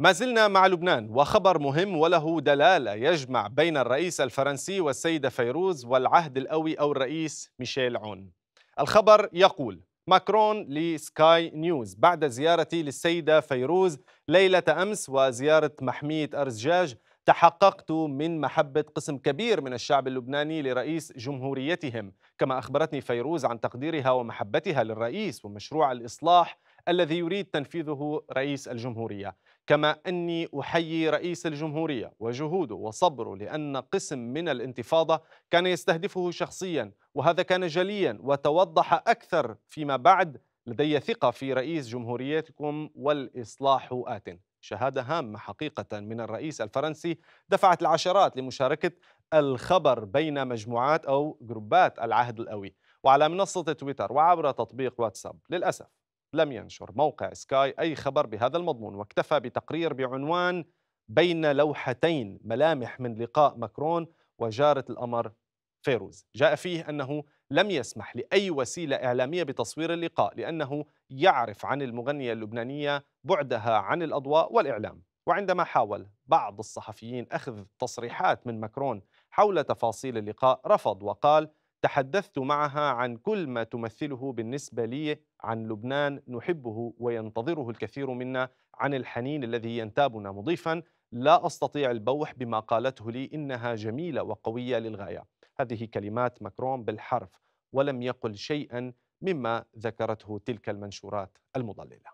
ما زلنا مع لبنان وخبر مهم وله دلاله يجمع بين الرئيس الفرنسي والسيده فيروز والعهد القوي او الرئيس ميشيل عون. الخبر يقول ماكرون لسكاي نيوز بعد زيارتي للسيده فيروز ليله امس وزياره محميه ارزجاج تحققت من محبة قسم كبير من الشعب اللبناني لرئيس جمهوريتهم كما أخبرتني فيروز عن تقديرها ومحبتها للرئيس ومشروع الإصلاح الذي يريد تنفيذه رئيس الجمهورية كما أني أحيي رئيس الجمهورية وجهوده وصبره لأن قسم من الانتفاضة كان يستهدفه شخصيا وهذا كان جليا وتوضح أكثر فيما بعد لدي ثقة في رئيس جمهوريتكم والإصلاح آتٍ شهادة هامة حقيقة من الرئيس الفرنسي دفعت العشرات لمشاركة الخبر بين مجموعات أو جروبات العهد الاوي وعلى منصة تويتر وعبر تطبيق واتساب للأسف لم ينشر موقع سكاي أي خبر بهذا المضمون واكتفى بتقرير بعنوان بين لوحتين ملامح من لقاء ماكرون وجارة الأمر فيروز جاء فيه أنه لم يسمح لأي وسيلة إعلامية بتصوير اللقاء لأنه يعرف عن المغنية اللبنانية بعدها عن الأضواء والإعلام وعندما حاول بعض الصحفيين أخذ تصريحات من ماكرون حول تفاصيل اللقاء رفض وقال تحدثت معها عن كل ما تمثله بالنسبة لي عن لبنان نحبه وينتظره الكثير منا عن الحنين الذي ينتابنا مضيفا لا أستطيع البوح بما قالته لي إنها جميلة وقوية للغاية هذه كلمات ماكرون بالحرف ولم يقل شيئا مما ذكرته تلك المنشورات المضللة